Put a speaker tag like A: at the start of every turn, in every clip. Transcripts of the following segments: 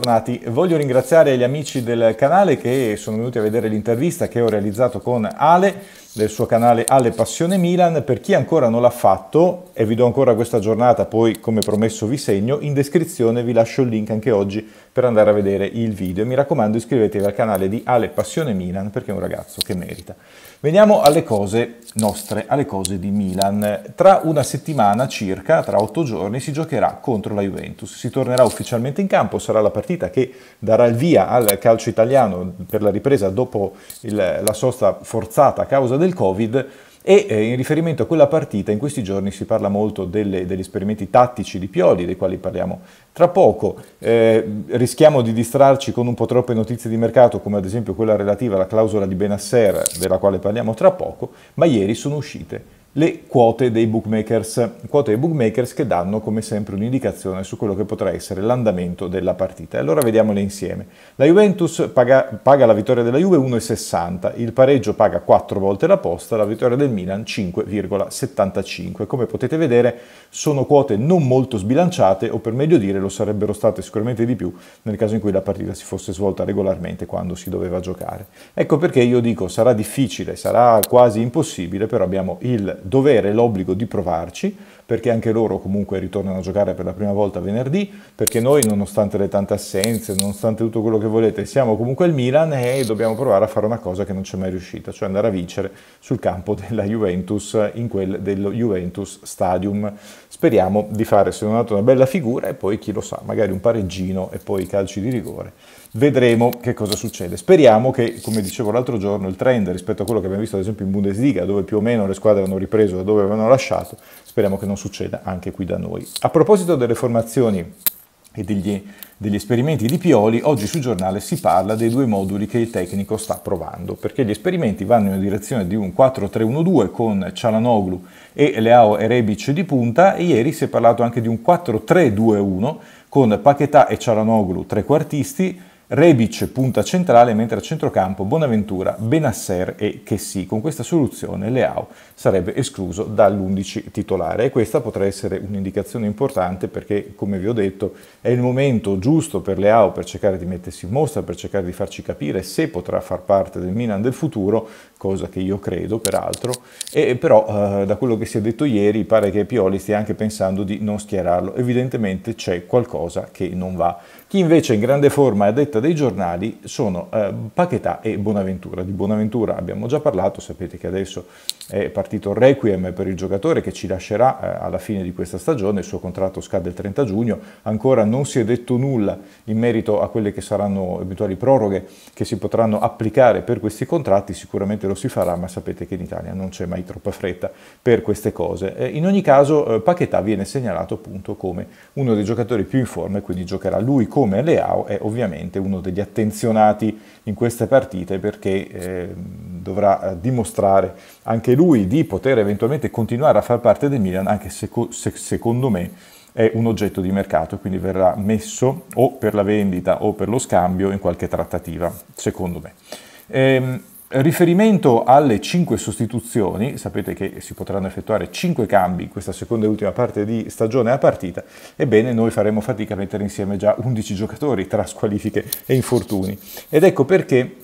A: bentornati. Voglio ringraziare gli amici del canale che sono venuti a vedere l'intervista che ho realizzato con Ale del suo canale Alle Passione Milan. Per chi ancora non l'ha fatto, e vi do ancora questa giornata, poi come promesso vi segno, in descrizione vi lascio il link anche oggi per andare a vedere il video. E mi raccomando iscrivetevi al canale di Ale Passione Milan perché è un ragazzo che merita. Veniamo alle cose nostre, alle cose di Milan. Tra una settimana circa, tra otto giorni, si giocherà contro la Juventus. Si tornerà ufficialmente in campo, sarà la partita che darà il via al calcio italiano per la ripresa dopo il, la sosta forzata a causa del del Covid e eh, in riferimento a quella partita in questi giorni si parla molto delle, degli esperimenti tattici di Pioli, dei quali parliamo tra poco. Eh, rischiamo di distrarci con un po' troppe notizie di mercato, come ad esempio quella relativa alla clausola di Benasser, della quale parliamo tra poco, ma ieri sono uscite le quote dei bookmakers, quote dei bookmakers che danno come sempre un'indicazione su quello che potrà essere l'andamento della partita. Allora vediamole insieme. La Juventus paga, paga la vittoria della Juve 1,60, il pareggio paga 4 volte la posta, la vittoria del Milan 5,75. Come potete vedere sono quote non molto sbilanciate o per meglio dire lo sarebbero state sicuramente di più nel caso in cui la partita si fosse svolta regolarmente quando si doveva giocare. Ecco perché io dico sarà difficile, sarà quasi impossibile, però abbiamo il dovere e l'obbligo di provarci, perché anche loro comunque ritornano a giocare per la prima volta venerdì, perché noi nonostante le tante assenze, nonostante tutto quello che volete, siamo comunque il Milan e dobbiamo provare a fare una cosa che non ci è mai riuscita, cioè andare a vincere sul campo della Juventus, in quel dello Juventus Stadium. Speriamo di fare se non altro una bella figura e poi chi lo sa, magari un pareggino e poi i calci di rigore vedremo che cosa succede. Speriamo che, come dicevo l'altro giorno, il trend rispetto a quello che abbiamo visto ad esempio in Bundesliga, dove più o meno le squadre hanno ripreso da dove avevano lasciato, speriamo che non succeda anche qui da noi. A proposito delle formazioni e degli, degli, esperimenti di Pioli, oggi sul giornale si parla dei due moduli che il tecnico sta provando, perché gli esperimenti vanno in direzione di un 4-3-1-2 con Cialanoglu e Leao e Rebic di punta e ieri si è parlato anche di un 4-3-2-1 con Paquetà e Cialanoglu trequartisti, Rebic punta centrale mentre a centrocampo Bonaventura, Benasser e Chessy. Con questa soluzione Leao sarebbe escluso dall'11 titolare e questa potrà essere un'indicazione importante perché come vi ho detto è il momento giusto per Leao per cercare di mettersi in mostra, per cercare di farci capire se potrà far parte del Milan del futuro cosa che io credo peraltro, e però eh, da quello che si è detto ieri pare che Pioli stia anche pensando di non schierarlo, evidentemente c'è qualcosa che non va. Chi invece in grande forma è a detta dei giornali sono eh, Pachetà e Bonaventura, di Bonaventura abbiamo già parlato, sapete che adesso è partito il requiem per il giocatore che ci lascerà eh, alla fine di questa stagione, il suo contratto scade il 30 giugno, ancora non si è detto nulla in merito a quelle che saranno eventuali proroghe che si potranno applicare per questi contratti, sicuramente lo lo si farà, ma sapete che in Italia non c'è mai troppa fretta per queste cose. Eh, in ogni caso, eh, Paquetà viene segnalato appunto come uno dei giocatori più in forma, e quindi giocherà lui come Leao, è ovviamente uno degli attenzionati in queste partite perché ehm, dovrà eh, dimostrare anche lui di poter eventualmente continuare a far parte del Milan, anche se, se secondo me è un oggetto di mercato, quindi verrà messo o per la vendita o per lo scambio in qualche trattativa, secondo me. Ehm, Riferimento alle 5 sostituzioni, sapete che si potranno effettuare 5 cambi in questa seconda e ultima parte di stagione a partita, ebbene noi faremo fatica a mettere insieme già 11 giocatori tra squalifiche e infortuni. Ed ecco perché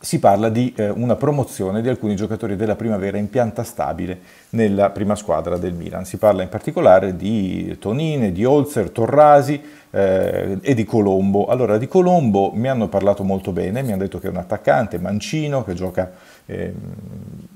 A: si parla di eh, una promozione di alcuni giocatori della primavera in pianta stabile nella prima squadra del Milan. Si parla in particolare di Tonine, di Olzer, Torrasi eh, e di Colombo. Allora, di Colombo mi hanno parlato molto bene, mi hanno detto che è un attaccante, mancino, che gioca eh,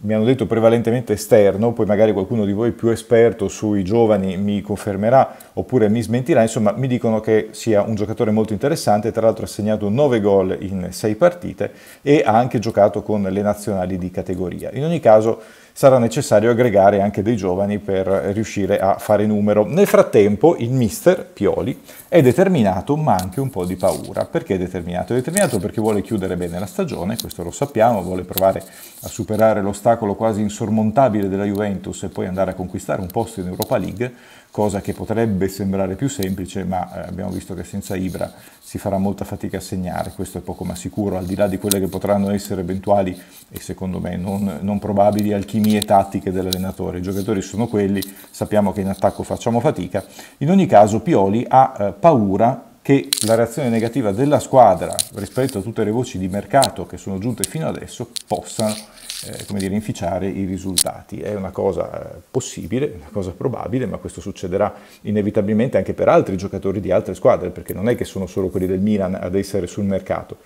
A: mi hanno detto prevalentemente esterno, poi magari qualcuno di voi più esperto sui giovani mi confermerà oppure mi smentirà, insomma mi dicono che sia un giocatore molto interessante, tra l'altro ha segnato 9 gol in 6 partite e ha anche giocato con le nazionali di categoria. In ogni caso sarà necessario aggregare anche dei giovani per riuscire a fare numero. Nel frattempo il mister Pioli è determinato ma anche un po' di paura. Perché è determinato? È determinato perché vuole chiudere bene la stagione, questo lo sappiamo, vuole provare a superare l'ostacolo l'ostacolo quasi insormontabile della Juventus e poi andare a conquistare un posto in Europa League, cosa che potrebbe sembrare più semplice, ma eh, abbiamo visto che senza Ibra si farà molta fatica a segnare, questo è poco ma sicuro, al di là di quelle che potranno essere eventuali e secondo me non, non probabili alchimie tattiche dell'allenatore. I giocatori sono quelli, sappiamo che in attacco facciamo fatica. In ogni caso Pioli ha eh, paura che la reazione negativa della squadra rispetto a tutte le voci di mercato che sono giunte fino adesso possano eh, come dire, inficiare i risultati. È una cosa eh, possibile, una cosa probabile, ma questo succederà inevitabilmente anche per altri giocatori di altre squadre, perché non è che sono solo quelli del Milan ad essere sul mercato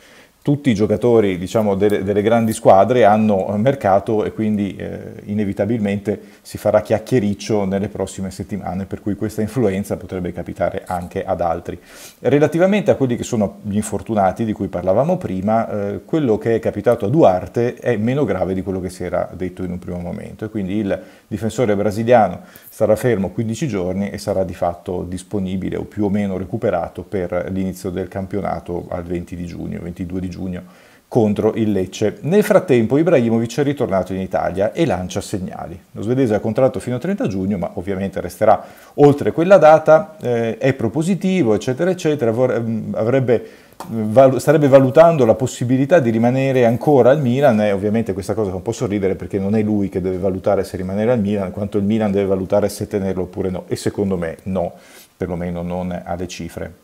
A: tutti i giocatori diciamo, delle, delle, grandi squadre hanno mercato e quindi eh, inevitabilmente si farà chiacchiericcio nelle prossime settimane, per cui questa influenza potrebbe capitare anche ad altri. Relativamente a quelli che sono gli infortunati di cui parlavamo prima, eh, quello che è capitato a Duarte è meno grave di quello che si era detto in un primo momento e quindi il difensore brasiliano sarà fermo 15 giorni e sarà di fatto disponibile o più o meno recuperato per l'inizio del campionato al 20 di giugno, 22 di giugno giugno contro il Lecce. Nel frattempo Ibrahimovic è ritornato in Italia e lancia segnali. Lo svedese ha contratto fino al 30 giugno, ma ovviamente resterà oltre quella data, eh, è propositivo, eccetera, eccetera, mm, avrebbe, mm, val, starebbe valutando la possibilità di rimanere ancora al Milan e eh, ovviamente questa cosa fa un po' sorridere perché non è lui che deve valutare se rimanere al Milan, quanto il Milan deve valutare se tenerlo oppure no, e secondo me no, perlomeno non alle cifre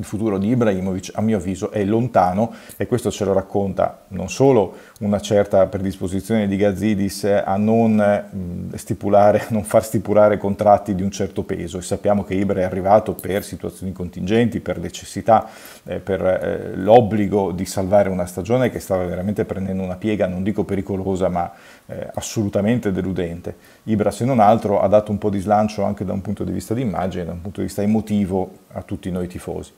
A: il futuro di Ibrahimovic a mio avviso è lontano e questo ce lo racconta non solo una certa predisposizione di Gazidis a non, eh, stipulare, non far stipulare contratti di un certo peso e sappiamo che Ibra è arrivato per situazioni contingenti, per necessità, eh, per eh, l'obbligo di salvare una stagione che stava veramente prendendo una piega, non dico pericolosa, ma assolutamente deludente. Ibra se non altro ha dato un po' di slancio anche da un punto di vista di immagine, da un punto di vista emotivo a tutti noi tifosi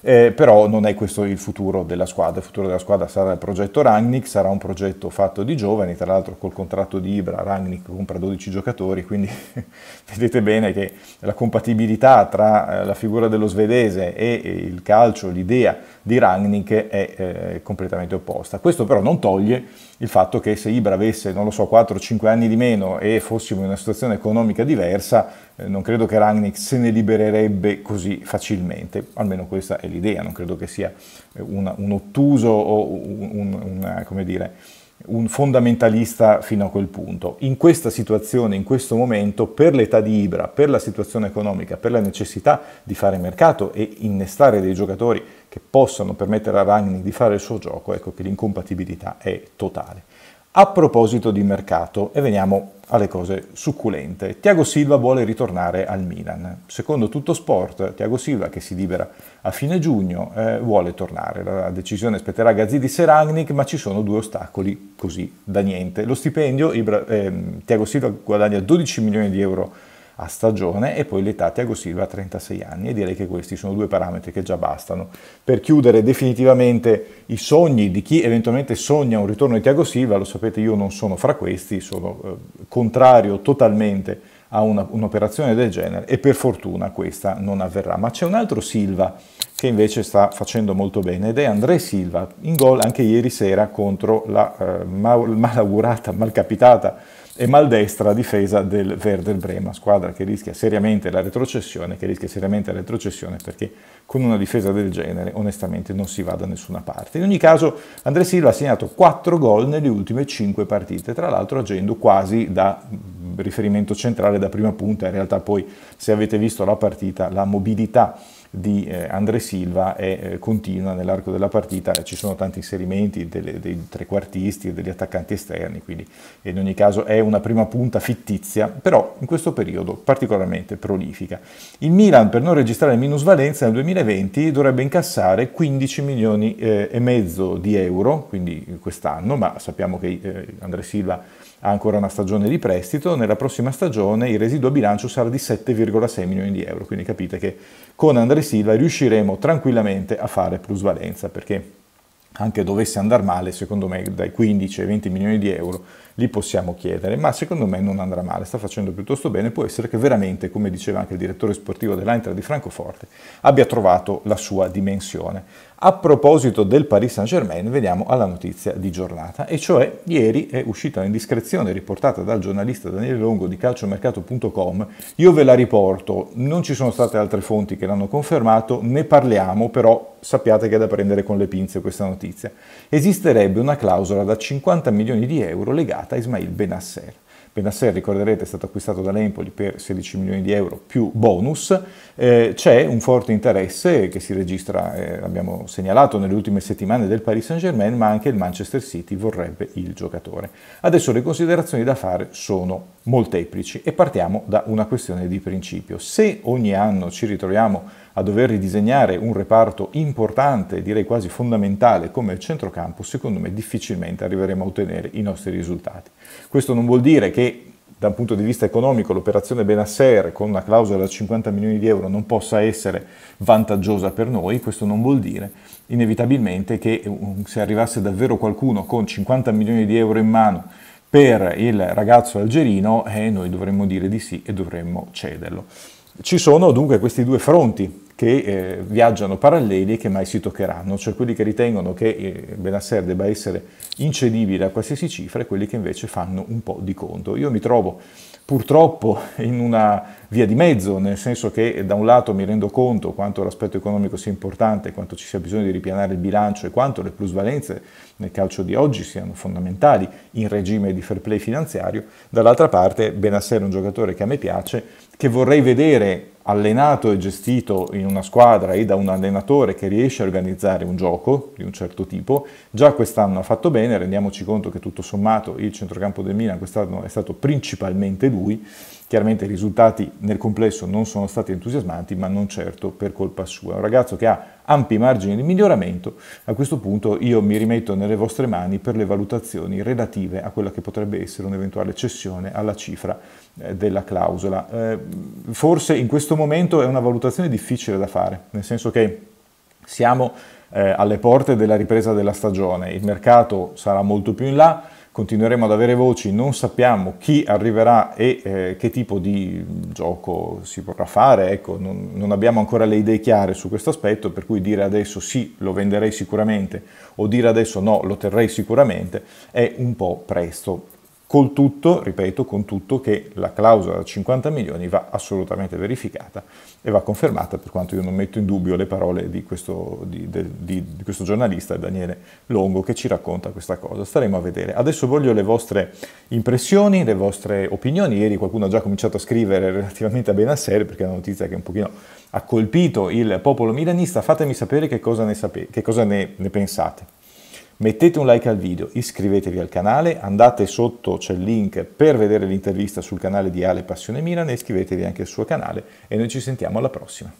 A: eh, però non è questo il futuro della squadra, il futuro della squadra sarà il progetto Rangnick, sarà un progetto fatto di giovani, tra l'altro col contratto di Ibra Rangnick compra 12 giocatori, quindi vedete bene che la compatibilità tra eh, la figura dello svedese e il calcio, l'idea di Rangnick è eh, completamente opposta. Questo però non toglie il fatto che se Ibra avesse, non lo so, 4-5 anni di meno e fossimo in una situazione economica diversa, eh, non credo che Rangnick se ne libererebbe così facilmente, almeno questa è l'idea, non credo che sia eh, una, un ottuso o un, un, un, eh, dire, un, fondamentalista fino a quel punto. In questa situazione, in questo momento, per l'età di Ibra, per la situazione economica, per la necessità di fare mercato e innestare dei giocatori che possano permettere a Rangnick di fare il suo gioco, ecco che l'incompatibilità è totale. A proposito di mercato, e veniamo alle cose succulente, Tiago Silva vuole ritornare al Milan. Secondo tutto sport, Tiago Silva, che si libera a fine giugno, eh, vuole tornare. La decisione spetterà a Gazzi di ma ci sono due ostacoli così da niente. Lo stipendio, Ibra, eh, Tiago Silva guadagna 12 milioni di euro a stagione e poi l'età Tiago Silva a 36 anni e direi che questi sono due parametri che già bastano per chiudere definitivamente i sogni di chi eventualmente sogna un ritorno di Tiago Silva, lo sapete io non sono fra questi, sono eh, contrario totalmente a un'operazione del genere e per fortuna questa non avverrà. Ma c'è un altro Silva che invece sta facendo molto bene ed è André Silva in gol anche ieri sera contro la eh, malaugurata, malcapitata e maldestra a difesa del Werder Brema, squadra che rischia seriamente la retrocessione, che rischia seriamente la retrocessione perché con una difesa del genere onestamente non si va da nessuna parte. In ogni caso André Silva ha segnato 4 gol nelle ultime 5 partite, tra l'altro agendo quasi da mm, riferimento centrale da prima punta, in realtà poi se avete visto la partita la mobilità di eh, Andre Silva è eh, continua nell'arco della partita, ci sono tanti inserimenti delle, dei trequartisti e degli attaccanti esterni, quindi eh, in ogni caso è una prima punta fittizia, però in questo periodo particolarmente prolifica. Il Milan per non registrare minusvalenza nel 2020 dovrebbe incassare 15 milioni eh, e mezzo di euro, quindi eh, quest'anno, ma sappiamo che eh, Andre Silva ha ancora una stagione di prestito, nella prossima stagione il residuo a bilancio sarà di 7,6 milioni di euro, quindi capite che con Andre Silva riusciremo tranquillamente a fare plusvalenza perché anche dovesse andare male, secondo me dai 15 ai 20 milioni di euro li possiamo chiedere, ma secondo me non andrà male, sta facendo piuttosto bene, può essere che veramente, come diceva anche il direttore sportivo dell'Eintracht di Francoforte, abbia trovato la sua dimensione. A proposito del Paris Saint-Germain, veniamo alla notizia di giornata, e cioè ieri è uscita un'indiscrezione riportata dal giornalista Daniele Longo di calciomercato.com, io ve la riporto, non ci sono state altre fonti che l'hanno confermato, ne parliamo, però sappiate che è da prendere con le pinze questa notizia notizia, esisterebbe una clausola da 50 milioni di euro legata a Ismail Benasser. Benasser, ricorderete, è stato acquistato dall'Empoli per 16 milioni di euro più bonus, eh, c'è un forte interesse che si registra, eh, abbiamo segnalato nelle ultime settimane, del Paris Saint-Germain, ma anche il Manchester City vorrebbe il giocatore. Adesso le considerazioni da fare sono molteplici e partiamo da una questione di principio. Se ogni anno ci ritroviamo a dover ridisegnare un reparto importante, direi quasi fondamentale come il centrocampo, secondo me difficilmente arriveremo a ottenere i nostri risultati. Questo non vuol dire che da un punto di vista economico l'operazione Benasser con una clausola da 50 milioni di euro non possa essere vantaggiosa per noi, questo non vuol dire inevitabilmente che se arrivasse davvero qualcuno con 50 milioni di euro in mano per il ragazzo algerino, eh, noi dovremmo dire di sì e dovremmo cederlo. Ci sono dunque questi due fronti che eh, viaggiano paralleli e che mai si toccheranno, cioè quelli che ritengono che eh, Benasser debba essere incedibile a qualsiasi cifra e quelli che invece fanno un po' di conto. Io mi trovo purtroppo in una via di mezzo, nel senso che eh, da un lato mi rendo conto quanto l'aspetto economico sia importante, quanto ci sia bisogno di ripianare il bilancio e quanto le plusvalenze nel calcio di oggi siano fondamentali in regime di fair play finanziario, dall'altra parte Benasser è un giocatore che a me piace, che vorrei vedere allenato e gestito in una squadra e da un allenatore che riesce a organizzare un gioco di un certo tipo, già quest'anno ha fatto bene, rendiamoci conto che tutto sommato il centrocampo del Milan quest'anno è stato principalmente lui, Chiaramente i risultati nel complesso non sono stati entusiasmanti, ma non certo per colpa sua. È un ragazzo che ha ampi margini di miglioramento, a questo punto io mi rimetto nelle vostre mani per le valutazioni relative a quella che potrebbe essere un'eventuale cessione alla cifra eh, della clausola. Eh, forse in questo momento è una valutazione difficile da fare, nel senso che siamo eh, alle porte della ripresa della stagione, il mercato sarà molto più in là, continueremo ad avere voci, non sappiamo chi arriverà e eh, che tipo di gioco si vorrà fare, ecco, non, non abbiamo ancora le idee chiare su questo aspetto, per cui dire adesso sì, lo venderei sicuramente o dire adesso no, lo terrei sicuramente è un po' presto col tutto, ripeto, con tutto che la clausola da 50 milioni va assolutamente verificata e va confermata, per quanto io non metto in dubbio le parole di questo, di, de, di, di questo giornalista Daniele Longo che ci racconta questa cosa. Staremo a vedere. Adesso voglio le vostre impressioni, le vostre opinioni. Ieri qualcuno ha già cominciato a scrivere relativamente a Benassere, perché è una notizia che un pochino ha colpito il popolo milanista. Fatemi sapere che cosa ne, sape- che cosa ne, ne pensate. Mettete un like al video, iscrivetevi al canale, andate sotto c'è il link per vedere l'intervista sul canale di Ale Passione Milan e iscrivetevi anche al suo canale e noi ci sentiamo alla prossima.